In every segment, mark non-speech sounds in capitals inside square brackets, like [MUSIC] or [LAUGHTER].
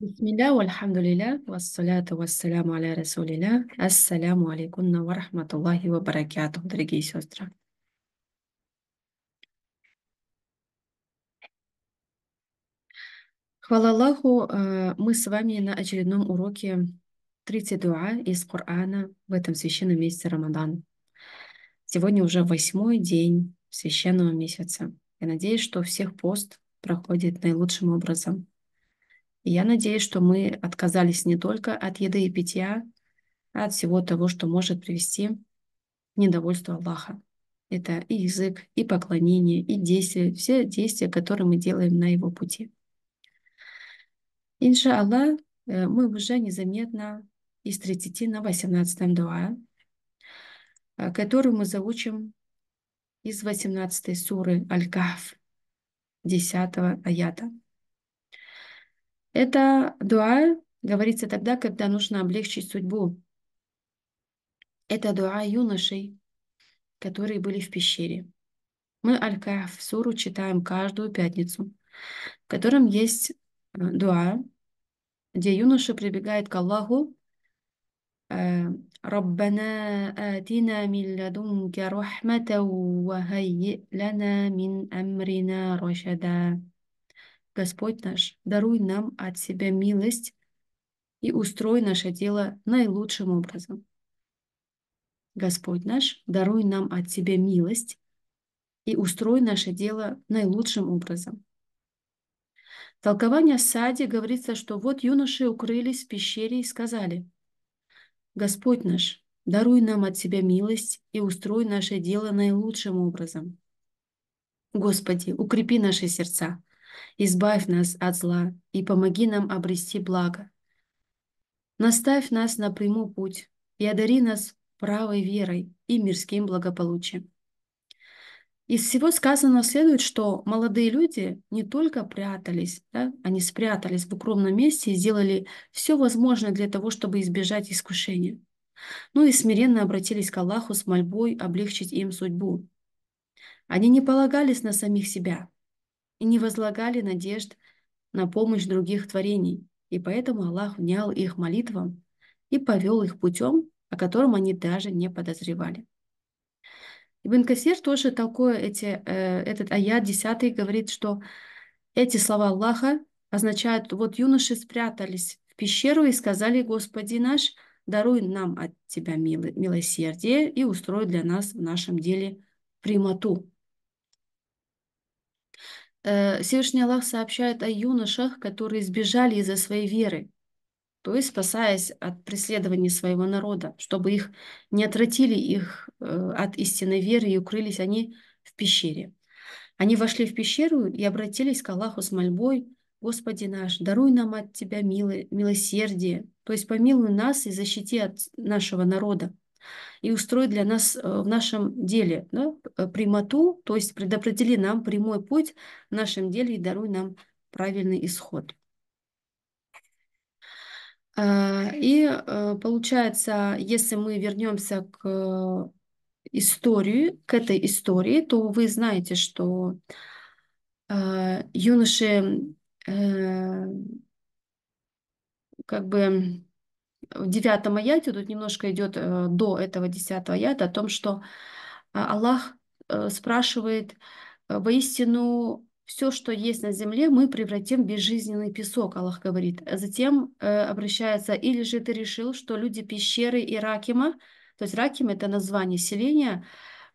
Бисмилля, вальхамдулилля, вассаляту вассаляму аля расулилля, ассаляму алейкунна ва рахматуллахи ва баракяту, дорогие сестры. Хвала Аллаху, э, мы с вами на очередном уроке 30 дуа из Корана в этом священном месяце Рамадан. Сегодня уже восьмой день священного месяца. Я надеюсь, что всех пост проходит наилучшим образом – я надеюсь, что мы отказались не только от еды и питья, а от всего того, что может привести к недовольству Аллаха. Это и язык, и поклонение, и действия, все действия, которые мы делаем на его пути. Инша Аллах, э, мы уже незаметно из 30 на 18 дуа, который мы заучим из 18 суры Аль-Кахф, 10 аята. Это дуа говорится тогда, когда нужно облегчить судьбу. Это дуа юношей, которые были в пещере. Мы Аль-Кахф суру читаем каждую пятницу, в котором есть э, дуа, где юноша прибегает к Аллаху ربنا آتنا من لدنك رحمة وهيئ لنا من أمرنا رشدا Господь наш, даруй нам от себя милость и устрой наше дело наилучшим образом. Господь наш, даруй нам от себя милость и устрой наше дело наилучшим образом. Толкование Сади говорится, что вот юноши укрылись в пещере и сказали, «Господь наш, даруй нам от себя милость и устрой наше дело наилучшим образом. Господи, укрепи наши сердца, Избавь нас от зла и помоги нам обрести благо. Наставь нас на прямой путь и одари нас правой верой и мирским благополучием. Из всего сказанного следует, что молодые люди не только прятались, да, они спрятались в укромном месте и сделали все возможное для того, чтобы избежать искушения. Ну и смиренно обратились к Аллаху с мольбой облегчить им судьбу. Они не полагались на самих себя, и не возлагали надежд на помощь других творений, и поэтому Аллах внял их молитвам и повел их путем, о котором они даже не подозревали. Ибн Касир тоже толкует эти, э, этот аят 10 говорит, что эти слова Аллаха означают, вот юноши спрятались в пещеру и сказали, Господи наш, даруй нам от Тебя милосердие и устрой для нас в нашем деле примату. Э, Всевышний Аллах сообщает о юношах, которые сбежали из-за своей веры, то есть спасаясь от преследования своего народа, чтобы их не отвратили их э, от истинной веры и укрылись они в пещере. Они вошли в пещеру и обратились к Аллаху с мольбой «Господи наш, даруй нам от Тебя милы милосердие, то есть помилуй нас и защити от нашего народа, и устроит для нас э, в нашем деле да, э, прямоту, то есть предопредели нам прямой путь в нашем деле и даруй нам правильный исход. Э, и получается, если мы вернемся к истории, к этой истории, то вы знаете, что юноши как бы в девятом аяте, тут немножко идет э, до этого десятого аята, о том, что а, Аллах э, спрашивает, э, воистину все, что есть на земле, мы превратим в безжизненный песок, Аллах говорит. Затем обращается, или же ты решил, что люди пещеры и Ракима, то есть Раким это название селения,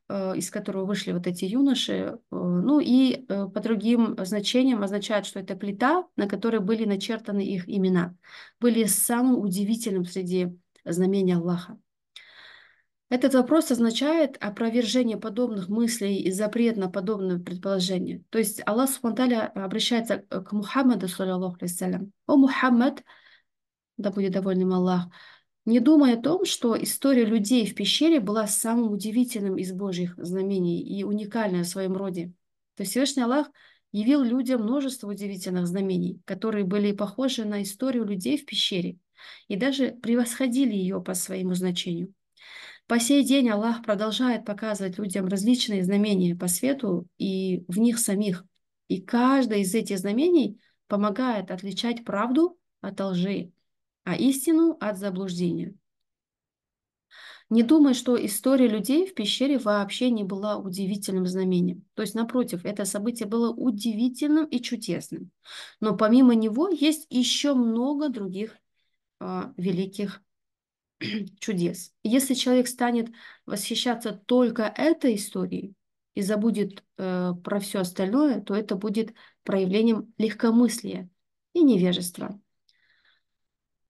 Э, из которого вышли вот эти юноши. Э, ну и э, по другим значениям означает, что это плита, на которой были начертаны их имена. Были самым удивительным среди знамений Аллаха. Этот вопрос означает опровержение подобных мыслей и запрет на подобное предположение. То есть Аллах Субтитры обращается к Мухаммаду, саллиллаху алейхи «О Мухаммад, да будет доволен им Аллах, не думая о том, что история людей в пещере была самым удивительным из божьих знамений и уникальная в своем роде. То есть Всевышний Аллах явил людям множество удивительных знамений, которые были похожи на историю людей в пещере и даже превосходили ее по своему значению. По сей день Аллах продолжает показывать людям различные знамения по свету и в них самих. И каждое из этих знамений помогает отличать правду от лжи, а истину от заблуждения. Не думай, что история людей в пещере вообще не была удивительным знамением. То есть, напротив, это событие было удивительным и чудесным. Но помимо него есть еще много других а, великих [CLEARS THROAT] чудес. Если человек станет восхищаться только этой историей и забудет э, про все остальное, то это будет проявлением легкомыслия и невежества.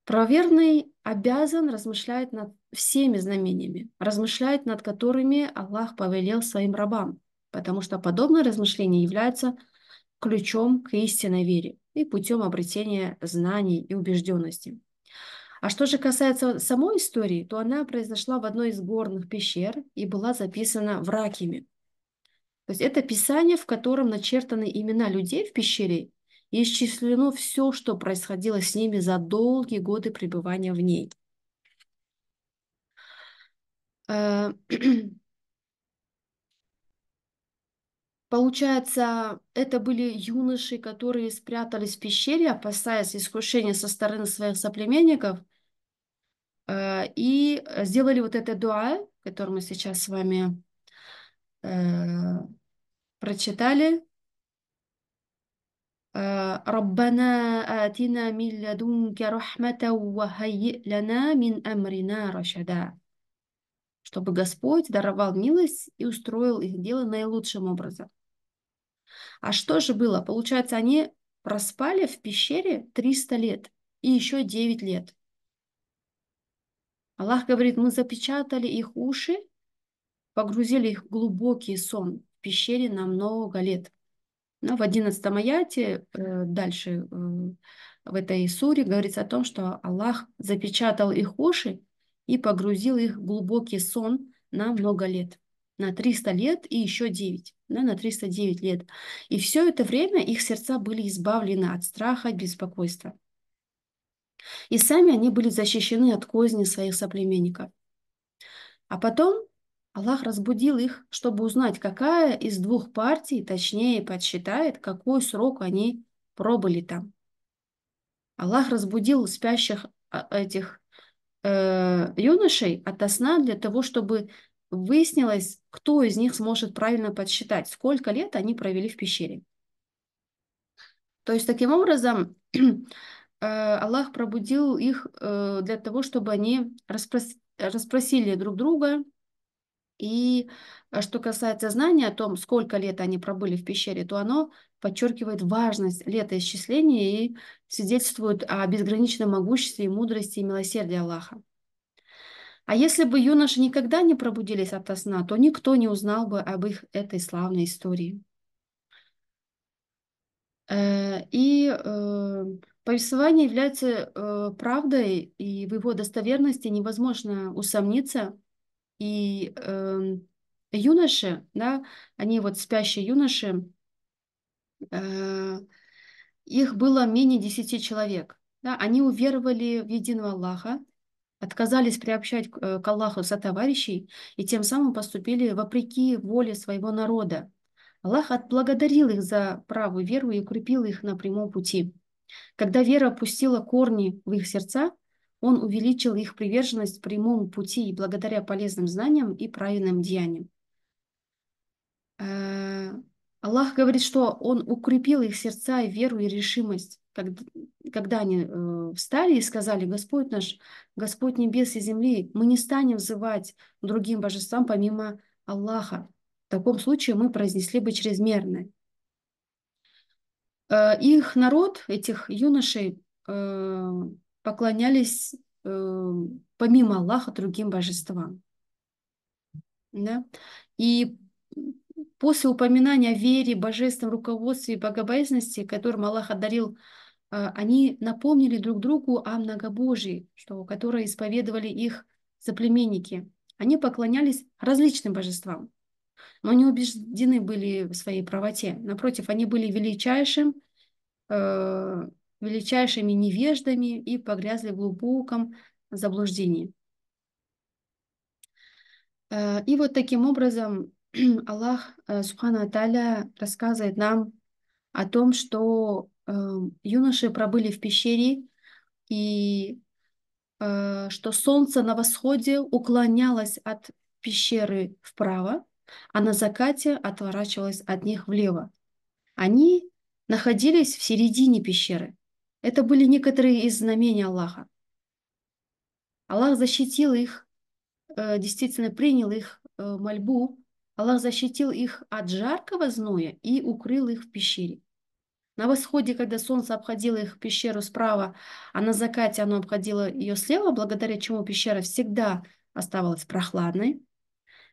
Правоверный обязан размышлять над всеми знамениями, размышлять над которыми Аллах повелел своим рабам, потому что подобное размышление является ключом к истинной вере и путем обретения знаний и убежденности. А что же касается самой истории, то она произошла в одной из горных пещер и была записана в Ракиме. То есть это писание, в котором начертаны имена людей в пещере и исчислено все, что происходило с ними за долгие годы пребывания в ней. Э, [CLEARS THROAT] получается, это были юноши, которые спрятались в пещере, опасаясь искушения со стороны своих соплеменников, э, и сделали вот это дуа, которое мы сейчас с вами э, прочитали, ربنا آتنا من لدنك رحمة وهيئ لنا من أمرنا رشدا чтобы Господь даровал милость и устроил их дело наилучшим образом. А что же было? Получается, они проспали в пещере 300 лет и еще 9 лет. Аллах говорит, мы запечатали их уши, погрузили их в глубокий сон в пещере на много лет. Но ну, в 11 аяте э, дальше э, в этой суре говорится о том, что Аллах запечатал их уши и погрузил их в глубокий сон на много лет. На 300 лет и еще 9, да, на 309 лет. И все это время их сердца были избавлены от страха, от беспокойства. И сами они были защищены от козни своих соплеменников. А потом Аллах разбудил их, чтобы узнать, какая из двух партий точнее подсчитает, какой срок они пробыли там. Аллах разбудил спящих а, этих э, юношей от сна для того, чтобы выяснилось, кто из них сможет правильно подсчитать, сколько лет они провели в пещере. То есть таким образом [CLEARS THROAT] э, Аллах пробудил их э, для того, чтобы они расспрос... расспросили друг друга и а, что касается знания о том, сколько лет они пробыли в пещере, то оно подчеркивает важность летоисчисления и свидетельствует о безграничном могуществе мудрости и милосердии Аллаха. А если бы юноши никогда не пробудились от сна, то никто не узнал бы об их этой славной истории. Э, и э, повествование является э, правдой, и в его достоверности невозможно усомниться – и э, юноши, да, они вот спящие юноши, э, их было менее 10 человек. Да, они уверовали в единого Аллаха, отказались приобщать к э, Аллаху со товарищей и тем самым поступили вопреки воле своего народа. Аллах отблагодарил их за правую веру и укрепил их на прямом пути. Когда вера пустила корни в их сердца, он увеличил их приверженность прямому пути и благодаря полезным знаниям и правильным деяниям. Э, Аллах говорит, что Он укрепил их сердца и веру и решимость, когда, они э, встали и сказали, Господь наш, Господь небес и земли, мы не станем взывать другим божествам помимо Аллаха. В таком случае мы произнесли бы чрезмерное. Э, их народ, этих юношей, поклонялись э, помимо Аллаха другим божествам. Да? И после упоминания о вере, божественном руководстве и богобоязненности, которым Аллах одарил, э, они напомнили друг другу о многобожии, что, которое исповедовали их заплеменники. Они поклонялись различным божествам, но не убеждены были в своей правоте. Напротив, они были величайшим э, величайшими невеждами и погрязли в глубоком заблуждении. Э, и вот таким образом [CLEARS THROAT] Аллах э, Субхану Аталя рассказывает нам о том, что э, юноши пробыли в пещере, и что солнце на восходе уклонялось от пещеры вправо, а на закате отворачивалось от них влево. Они находились в середине пещеры. Это были некоторые из знамений Аллаха. Аллах защитил их, э, действительно принял их э, мольбу. Аллах защитил их от жаркого зноя и укрыл их в пещере. На восходе, когда солнце обходило их пещеру справа, а на закате оно обходило ее слева, благодаря чему пещера всегда оставалась прохладной,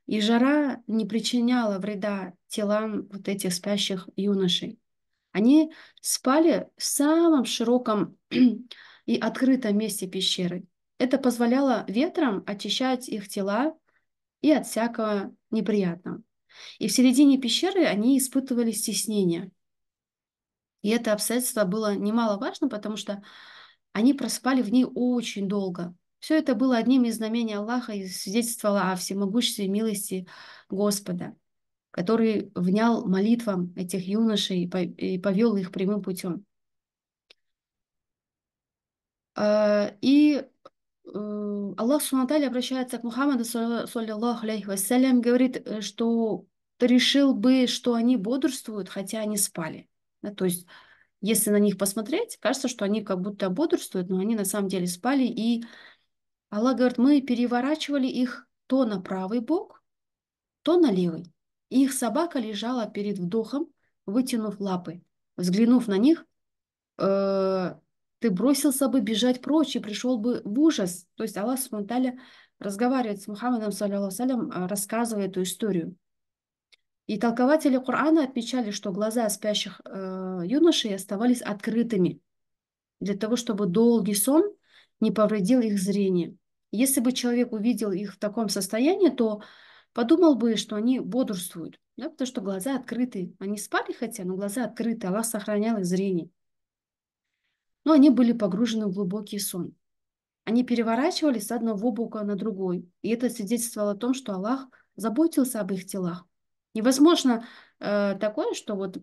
и жара не причиняла вреда телам вот этих спящих юношей. Они спали в самом широком [CLEARS THROAT] и открытом месте пещеры. Это позволяло ветрам очищать их тела и от всякого неприятного. И в середине пещеры они испытывали стеснение. И это обстоятельство было немаловажно, потому что они проспали в ней очень долго. Все это было одним из знамений Аллаха и свидетельствовало о всемогуществе и милости Господа который внял молитвам этих юношей и повел их прямым путем. А, и э, Аллах Субтитры обращается к Мухаммаду, саллиллаху алейхи вассалям, говорит, э, что ты решил бы, что они бодрствуют, хотя они спали. Да, то есть, если на них посмотреть, кажется, что они как будто бодрствуют, но они на самом деле спали. И Аллах говорит, мы переворачивали их то на правый бок, то на левый. Их собака лежала перед вдохом, вытянув лапы. Взглянув на них, э, ты бросился бы бежать прочь и пришел бы в ужас. То есть Аллах Субтитры разговаривает с Мухаммадом, салям, э, рассказывая эту историю. И толкователи Корана отмечали, что глаза спящих э, юношей оставались открытыми для того, чтобы долгий сон не повредил их зрение. Если бы человек увидел их в таком состоянии, то подумал бы, что они бодрствуют, да, потому что глаза открыты. Они спали хотя, но глаза открыты, Аллах сохранял их зрение. Но они были погружены в глубокий сон. Они переворачивались с одного бока на другой, и это свидетельствовало о том, что Аллах заботился об их телах. Невозможно э, такое, что вот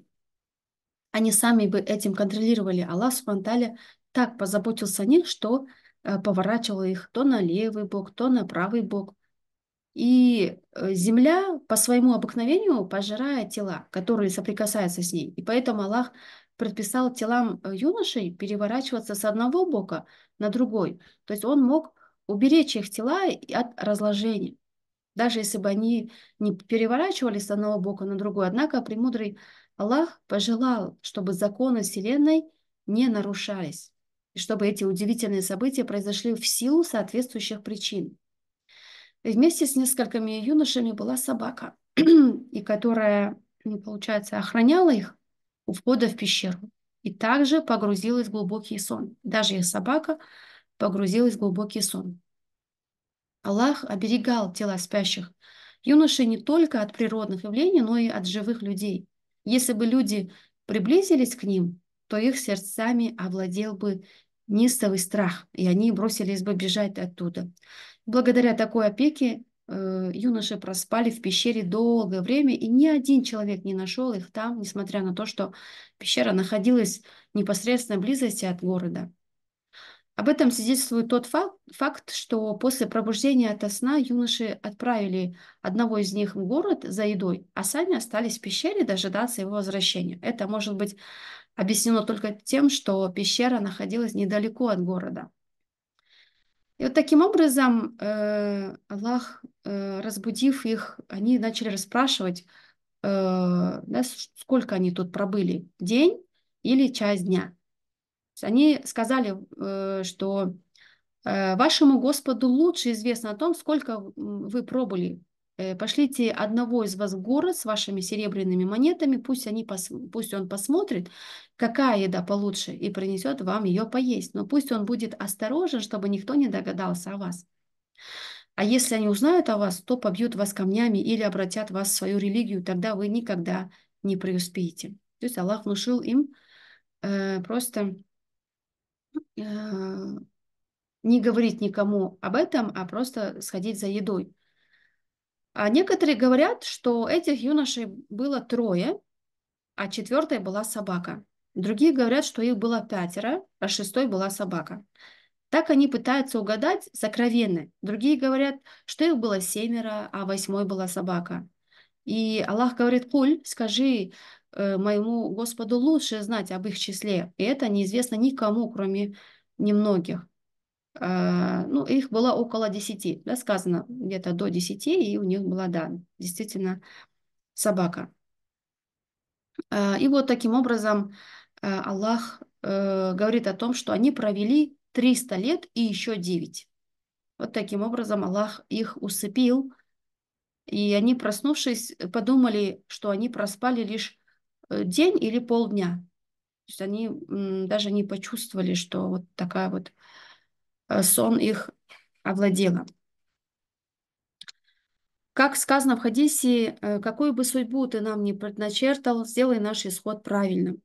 они сами бы этим контролировали. Аллах в Субтитры так позаботился о них, что э, поворачивал их то на левый бок, то на правый бок. И э, земля по своему обыкновению пожирает тела, которые соприкасаются с ней. И поэтому Аллах предписал телам э, юношей переворачиваться с одного бока на другой. То есть он мог уберечь их тела от разложения, даже если бы они не переворачивались с одного бока на другой. Однако премудрый Аллах пожелал, чтобы законы Вселенной не нарушались, и чтобы эти удивительные события произошли в силу соответствующих причин вместе с несколькими юношами была собака, [CLEARS THROAT] и которая, получается, охраняла их у входа в пещеру. И также погрузилась в глубокий сон. Даже их собака погрузилась в глубокий сон. Аллах оберегал тела спящих юношей не только от природных явлений, но и от живых людей. Если бы люди приблизились к ним, то их сердцами овладел бы неистовый страх, и они бросились бы бежать оттуда. Благодаря такой опеке э, юноши проспали в пещере долгое время, и ни один человек не нашел их там, несмотря на то, что пещера находилась в непосредственной близости от города. Об этом свидетельствует тот факт, факт, что после пробуждения от сна юноши отправили одного из них в город за едой, а сами остались в пещере дожидаться его возвращения. Это может быть объяснено только тем, что пещера находилась недалеко от города. И вот таким образом э, Аллах, э, разбудив их, они начали расспрашивать, э, да, сколько они тут пробыли, день или часть дня. Они сказали, э, что э, вашему Господу лучше известно о том, сколько вы пробыли Э, пошлите одного из вас в город с вашими серебряными монетами, пусть, они пос... пусть он посмотрит, какая еда получше, и принесет вам ее поесть. Но пусть он будет осторожен, чтобы никто не догадался о вас. А если они узнают о вас, то побьют вас камнями или обратят вас в свою религию, тогда вы никогда не преуспеете. То есть Аллах внушил им э, просто э, не говорить никому об этом, а просто сходить за едой. А некоторые говорят, что этих юношей было трое, а четвертая была собака. Другие говорят, что их было пятеро, а шестой была собака. Так они пытаются угадать сокровенное. Другие говорят, что их было семеро, а восьмой была собака. И Аллах говорит, «Куль, скажи э, моему Господу лучше знать об их числе». И это неизвестно никому, кроме немногих. А, ну, их было около 10, да, сказано, где-то до 10, и у них была, да, действительно собака. А, и вот таким образом а, Аллах э, говорит о том, что они провели 300 лет и еще 9. Вот таким образом Аллах их усыпил, и они, проснувшись, подумали, что они проспали лишь э, день или полдня. То есть они даже не почувствовали, что вот такая вот Э, сон их овладела. Как сказано в хадисе, э, какую бы судьбу ты нам ни предначертал, сделай наш исход правильным.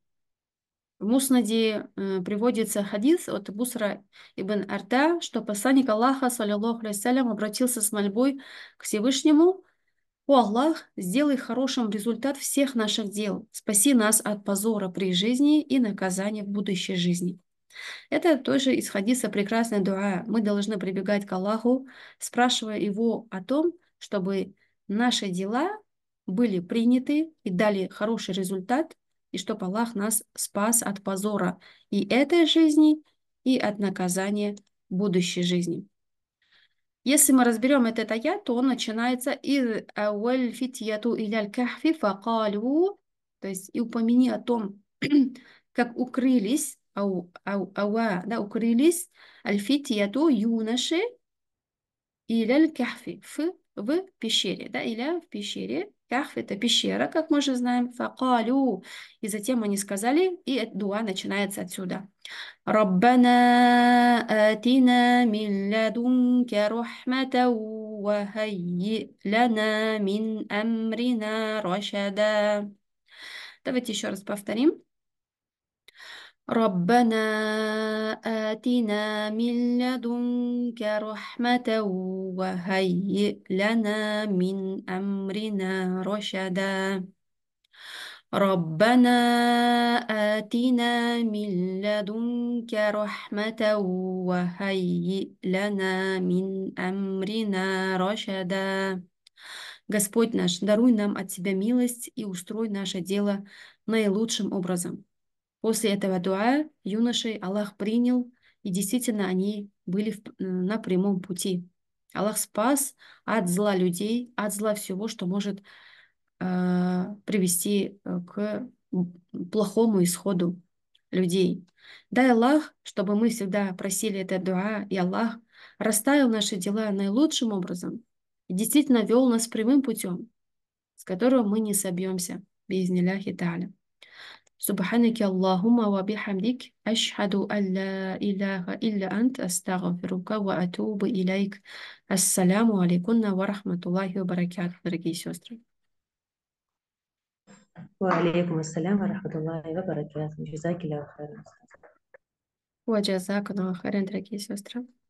В Муснаде э, приводится хадис от Бусра ибн Арта, что посланник Аллаха, саллиллаху алейсалям, обратился с мольбой к Всевышнему, «О Аллах, сделай хорошим результат всех наших дел, спаси нас от позора при жизни и наказания в будущей жизни». Это тоже исходится хадиса прекрасная дуа. Мы должны прибегать к Аллаху, спрашивая его о том, чтобы наши дела были приняты и дали хороший результат, и чтобы Аллах нас спас от позора и этой жизни, и от наказания будущей жизни. Если мы разберем этот аят, то он начинается из ауэль фитьяту иляль кахфи факалю», то есть «И упомяни о том, [CLEARS THROAT] как укрылись au, au, awa da ukrilis al-fitiyatu юноши иля кахфи в, в пещере, да, иля в пещере, кахф это пещера, как мы же знаем, факалю, и затем они сказали, и дуа начинается отсюда. Раббана атина мин ладунка рухмата ва лана мин амрина рашада. Давайте еще раз повторим. ربنا آتنا من لدنك رحمة وهيئ لنا من أمرنا رشدا ربنا آتنا من لدنك رحمة وهيئ لنا من أمرنا رشدا Господь наш, даруй нам от Тебя милость и устрой наше дело наилучшим образом. После этого дуа юношей Аллах принял, и действительно они были в, э, на прямом пути. Аллах спас от зла людей, от зла всего, что может э, привести э, к плохому исходу людей. Дай Аллах, чтобы мы всегда просили это дуа, и Аллах расставил наши дела наилучшим образом и действительно вел нас прямым путем, с которого мы не собьемся, без неляхи таля. سبحانك اللهم وبحمدك أشهد أن لا إله إلا أنت أستغفرك وأتوب إليك السلام عليكم ورحمة الله وبركاته дорогие сестры وعليكم السلام ورحمة الله وبركاته جزاك الله خيرا وجزاك الله خيرا дорогие сестры